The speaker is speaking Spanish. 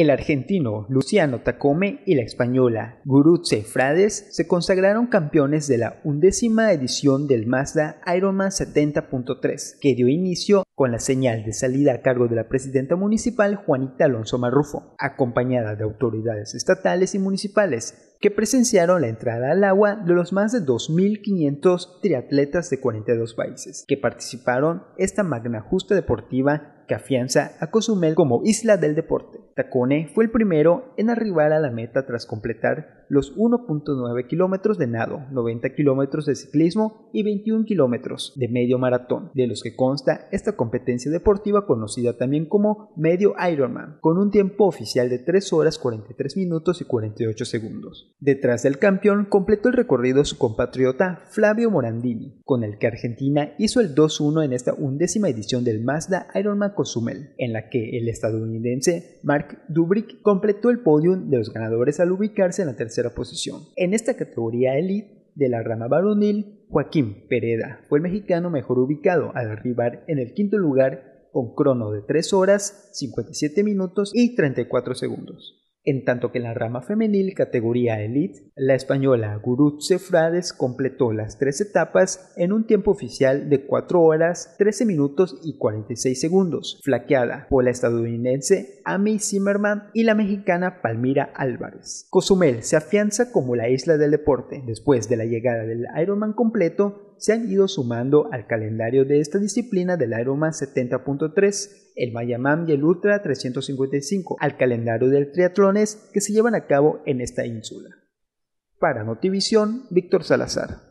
el argentino Luciano Tacome y la española Gurutze Frades se consagraron campeones de la undécima edición del Mazda Ironman 70.3, que dio inicio con la señal de salida a cargo de la presidenta municipal Juanita Alonso Marrufo, acompañada de autoridades estatales y municipales, que presenciaron la entrada al agua de los más de 2.500 triatletas de 42 países que participaron esta magna justa deportiva que afianza a Cozumel como isla del deporte. Cone fue el primero en arribar a la meta tras completar los 1.9 kilómetros de nado, 90 kilómetros de ciclismo y 21 kilómetros de medio maratón, de los que consta esta competencia deportiva conocida también como medio Ironman, con un tiempo oficial de 3 horas 43 minutos y 48 segundos. Detrás del campeón completó el recorrido su compatriota Flavio Morandini, con el que Argentina hizo el 2-1 en esta undécima edición del Mazda Ironman Cozumel, en la que el estadounidense Mark Dubrick completó el podium de los ganadores al ubicarse en la tercera posición. En esta categoría elite de la rama varonil, Joaquín Pereda fue el mexicano mejor ubicado al arribar en el quinto lugar con crono de 3 horas, 57 minutos y 34 segundos en tanto que en la rama femenil categoría Elite, la española Gurut Frades completó las tres etapas en un tiempo oficial de 4 horas 13 minutos y 46 segundos, flaqueada por la estadounidense Amy Zimmerman y la mexicana Palmira Álvarez. Cozumel se afianza como la isla del deporte después de la llegada del Ironman completo se han ido sumando al calendario de esta disciplina del Ironman 70.3, el Mayamam y el Ultra 355, al calendario del triatlones que se llevan a cabo en esta ínsula. Para Notivisión, Víctor Salazar.